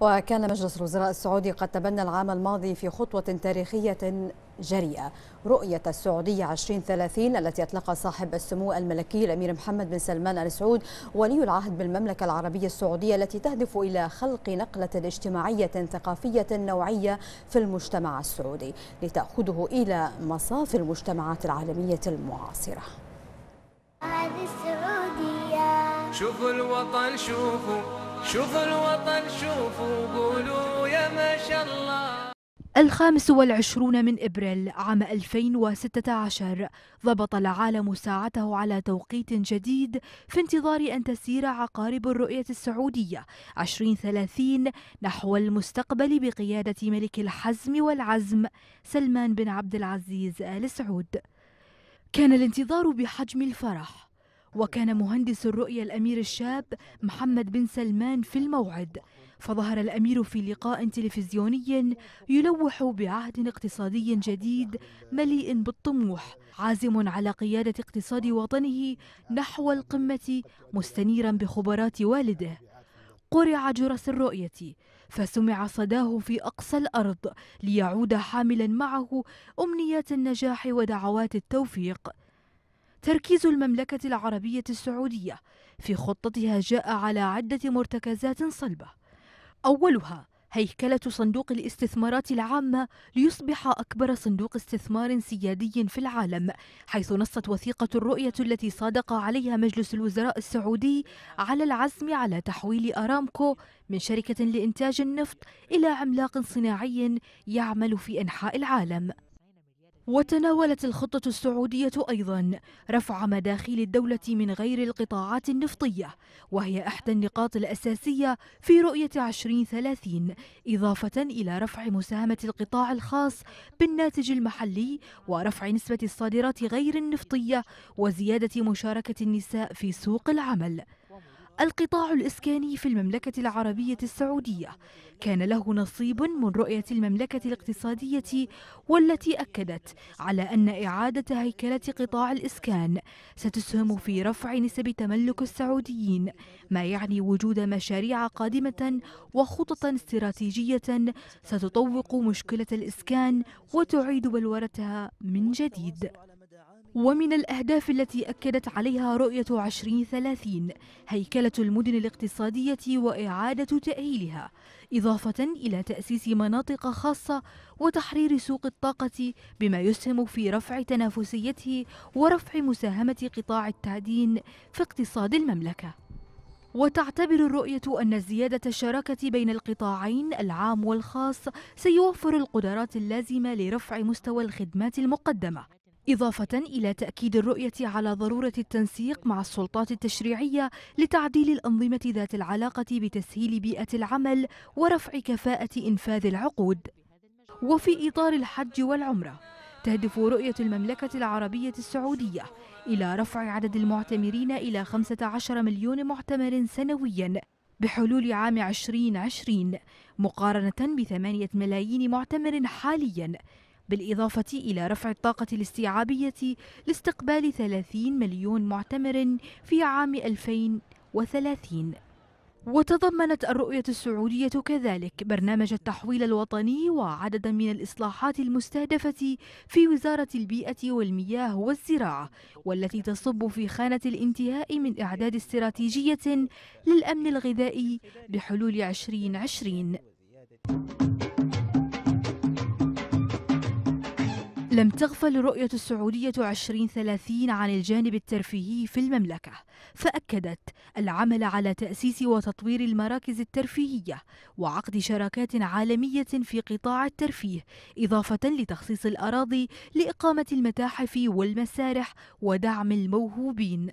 وكان مجلس الوزراء السعودي قد تبنى العام الماضي في خطوة تاريخية جريئة رؤية السعودية 2030 التي أطلق صاحب السمو الملكي الأمير محمد بن سلمان آل سعود ولي العهد بالمملكة العربية السعودية التي تهدف إلى خلق نقلة اجتماعية ثقافية نوعية في المجتمع السعودي لتأخذه إلى مصاف المجتمعات العالمية المعاصرة هذه السعودية شوفوا الوطن شوفوا شوفوا الوطن شوفوا قولوا يا ما شاء الله الخامس والعشرون من إبريل عام 2016 ضبط العالم ساعته على توقيت جديد في انتظار أن تسير عقارب الرؤية السعودية 2030 نحو المستقبل بقيادة ملك الحزم والعزم سلمان بن عبد العزيز آل سعود كان الانتظار بحجم الفرح وكان مهندس الرؤية الأمير الشاب محمد بن سلمان في الموعد فظهر الأمير في لقاء تلفزيوني يلوح بعهد اقتصادي جديد مليء بالطموح عازم على قيادة اقتصاد وطنه نحو القمة مستنيرا بخبرات والده قرع جرس الرؤية فسمع صداه في أقصى الأرض ليعود حاملا معه أمنيات النجاح ودعوات التوفيق تركيز المملكة العربية السعودية في خطتها جاء على عدة مرتكزات صلبة أولها هيكلة صندوق الاستثمارات العامة ليصبح أكبر صندوق استثمار سيادي في العالم حيث نصت وثيقة الرؤية التي صادق عليها مجلس الوزراء السعودي على العزم على تحويل أرامكو من شركة لإنتاج النفط إلى عملاق صناعي يعمل في أنحاء العالم وتناولت الخطة السعودية أيضا رفع مداخيل الدولة من غير القطاعات النفطية وهي أحدى النقاط الأساسية في رؤية 2030 إضافة إلى رفع مساهمة القطاع الخاص بالناتج المحلي ورفع نسبة الصادرات غير النفطية وزيادة مشاركة النساء في سوق العمل القطاع الإسكاني في المملكة العربية السعودية كان له نصيب من رؤية المملكة الاقتصادية والتي أكدت على أن إعادة هيكلة قطاع الإسكان ستسهم في رفع نسب تملك السعوديين ما يعني وجود مشاريع قادمة وخطط استراتيجية ستطوق مشكلة الإسكان وتعيد بلورتها من جديد ومن الأهداف التي أكدت عليها رؤية 2030 هيكلة المدن الاقتصادية وإعادة تأهيلها إضافة إلى تأسيس مناطق خاصة وتحرير سوق الطاقة بما يسهم في رفع تنافسيته ورفع مساهمة قطاع التعدين في اقتصاد المملكة وتعتبر الرؤية أن زيادة الشراكة بين القطاعين العام والخاص سيوفر القدرات اللازمة لرفع مستوى الخدمات المقدمة إضافة إلى تأكيد الرؤية على ضرورة التنسيق مع السلطات التشريعية لتعديل الأنظمة ذات العلاقة بتسهيل بيئة العمل ورفع كفاءة إنفاذ العقود وفي إطار الحج والعمرة تهدف رؤية المملكة العربية السعودية إلى رفع عدد المعتمرين إلى 15 مليون معتمر سنوياً بحلول عام 2020 مقارنة بثمانية ملايين معتمر حالياً بالإضافة إلى رفع الطاقة الاستيعابية لاستقبال 30 مليون معتمر في عام 2030 وتضمنت الرؤية السعودية كذلك برنامج التحويل الوطني وعددا من الإصلاحات المستهدفة في وزارة البيئة والمياه والزراعة والتي تصب في خانة الانتهاء من إعداد استراتيجية للأمن الغذائي بحلول 2020 لم تغفل رؤية السعودية 2030 عن الجانب الترفيهي في المملكة، فأكدت العمل على تأسيس وتطوير المراكز الترفيهية وعقد شراكات عالمية في قطاع الترفيه، إضافة لتخصيص الأراضي لإقامة المتاحف والمسارح ودعم الموهوبين.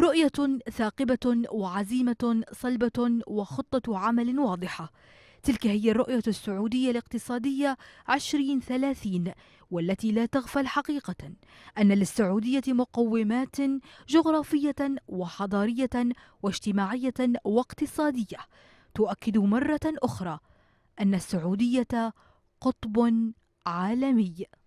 رؤية ثاقبة وعزيمة صلبة وخطة عمل واضحة تلك هي الرؤية السعودية الاقتصادية 2030 والتي لا تغفل حقيقة أن للسعودية مقومات جغرافية وحضارية واجتماعية واقتصادية تؤكد مرة أخرى أن السعودية قطب عالمي